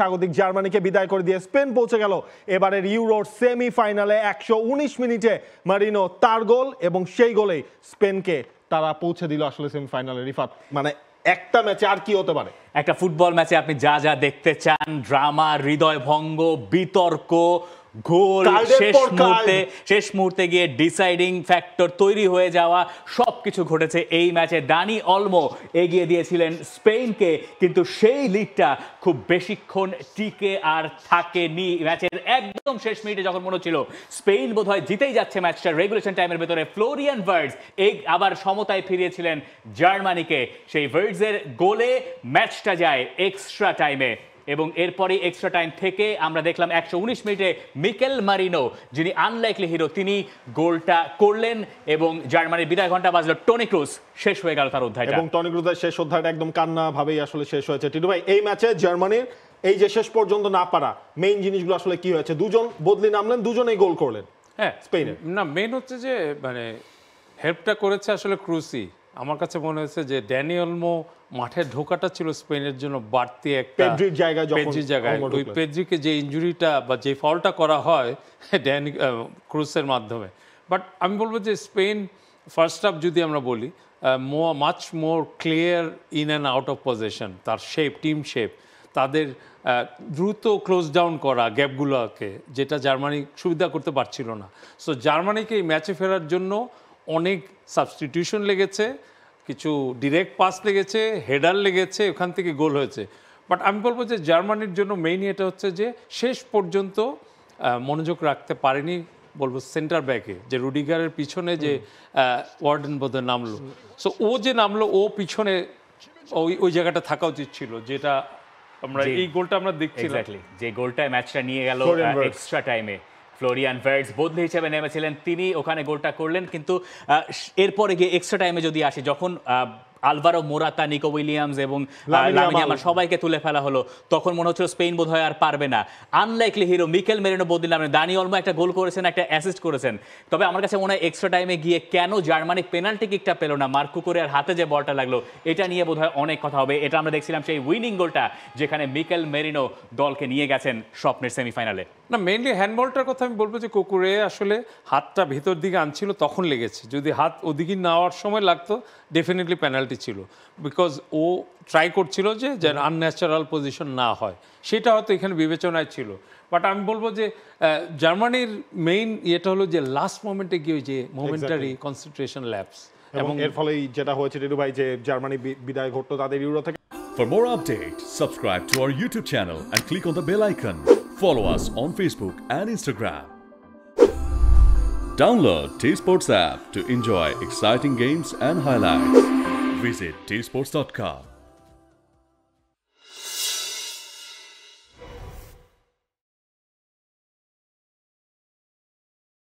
স্বাগতিক জার্মানিকে বিদায় করে দিয়ে স্পেন পৌঁছে গেল এবারের ইউরোর সেমিফাইনালে একশো মিনিটে মারিনো তার গোল এবং সেই গোলেই স্পেনকে তারা পৌঁছে দিল আসলে সেমিফাইনালে রিফাত মানে একটা ম্যাচে আর কি হতে পারে একটা ফুটবল ম্যাচে আপনি যা যা দেখতে চান ড্রামা হৃদয় ভঙ্গ বিতর্ক গোল শেষ মুহূর্তে শেষ মুহূর্তে গিয়ে ডিসাইডিং ফ্যাক্টর তৈরি হয়ে যাওয়া সব কিছু ঘটেছে এই ম্যাচে ডানি অলমো এগিয়ে দিয়েছিলেন স্পেনকে কিন্তু সেই লিডটা খুব বেশিক্ষণ টিকে আর থাকেনি ম্যাচের একদম শেষ মিনিটে যখন মনে হচ্ছিল স্পেন হয় জিতেই যাচ্ছে ম্যাচটা রেগুলেশন টাইমের ভেতরে ফ্লোরিয়ান ভার্ডস এই আবার সমতায় ফিরিয়েছিলেন জার্মানিকে সেই ভার্ডসের গোলে ম্যাচটা যায় এক্সট্রা টাইমে এবং এরপরে এক্সট্রা টাইম থেকে আমরা দেখলাম একশো উনিশ মিনিটে মিকেল মারিনো যিনি আনলাইকলি হিরো তিনি গোলটা করলেন এবং জার্মানির বিদায় ঘন্টা বাজলো টনি শেষ হয়ে গেল তার অধ্যায় এবং টনি শেষ অধ্যায়টা একদম কান্না ভাবেই আসলে শেষ হয়েছে টিটু ভাই এই ম্যাচে জার্মানির এই যে শেষ পর্যন্ত না পারা মেইন জিনিসগুলো আসলে কি হয়েছে দুজন বদলি নামলেন দুজনেই গোল করলেন হ্যাঁ স্পেনের না মেন হচ্ছে যে মানে হেল্পটা করেছে আসলে ক্রুসি আমার কাছে মনে হয়েছে যে মো মাঠে ঢোকাটা ছিল স্পেনের জন্য বাড়তি একটা জায়গা জায়গায় ওই যে ইঞ্জুরিটা বা যে ফলটা করা হয় ড্যান ক্রুসের মাধ্যমে বাট আমি বলবো যে স্পেন ফার্স্ট হাফ যদি আমরা বলি মো much more clear in and out of position তার শেপ টিম শেপ তাদের দ্রুত ক্লোজ ডাউন করা গ্যাপগুলোকে যেটা জার্মানি সুবিধা করতে পারছিল না সো জার্মানিকে এই ম্যাচে ফেরার জন্য অনেক সাবস্টিটিউশন লেগেছে কিছু ডিরেক্ট পাস লেগেছে হেডার লেগেছে ওখান থেকে গোল হয়েছে বাট আমি বলবো যে জার্মানির জন্য মেইন এটা হচ্ছে যে শেষ পর্যন্ত মনোযোগ রাখতে পারেনি বলবো সেন্টার ব্যাকে যে রুডিগারের পিছনে যে ওয়ার্ডেন বোধহয় নামলো সো ও যে নামলো ও পিছনে ওই ওই জায়গাটা থাকা উচিত ছিল যেটা আমরা এই গোলটা আমরা দেখছি যে গোলটা ম্যাচটা নিয়ে গেল এক্সট্রা টাইমে ফ্লোরিয়ান ভার্টস বদলি হিসেবে নেমেছিলেন তিনি ওখানে গোলটা করলেন কিন্তু এরপরে গিয়ে এক্সট্রা টাইমে যদি আসে যখন আলভারো মোরাতা নিকো উইলিয়ামস এবং আমার সবাইকে তুলে ফেলা হলো তখন মনে হচ্ছিল স্পেন বোধ হয় আর পারবে না আনলাইকলি হিরো মিকেল মেরিনো বদলি দানি অলমো একটা গোল করেছেন একটা অ্যাসিস্ট করেছেন তবে আমার কাছে মনে হয় এক্সট্রা টাইমে গিয়ে কেন জার্মানি পেনাল্টি কিকটা পেলো না মার্কু করে আর হাতে যে বলটা লাগলো এটা নিয়ে বোধ অনেক কথা হবে এটা আমরা দেখছিলাম সেই উইনিং গোলটা যেখানে মিকেল মেরিনো দলকে নিয়ে গেছেন স্বপ্নের সেমিফাইনালে না মেনলি হ্যান্ডবলটার কথা আমি বলবো যে কুকুরে আসলে হাতটা ভেতর দিকে আনছিল তখন লেগেছে যদি হাত ওদিকে নেওয়ার সময় লাগতো ডেফিনেটলি পেনাল্টি পেনাল্টি ছিল বিকজ ও ট্রাই করছিল যে যেন আনন্যাচারাল পজিশন না হয় সেটা হয়তো এখানে বিবেচনায় ছিল বাট আমি বলবো যে জার্মানির মেইন ইয়েটা হলো যে লাস্ট মোমেন্টে গিয়ে যে মোমেন্টারি কনসেন্ট্রেশন ল্যাপস এবং এর ফলে যেটা হয়েছে রেডু ভাই যে জার্মানি বিদায় ঘটলো তাদের ইউরো থেকে For more updates, subscribe to our YouTube channel and click on the bell icon. Follow us on Facebook and Instagram. Download T Sports app to enjoy exciting games and highlights. visit tsports.com.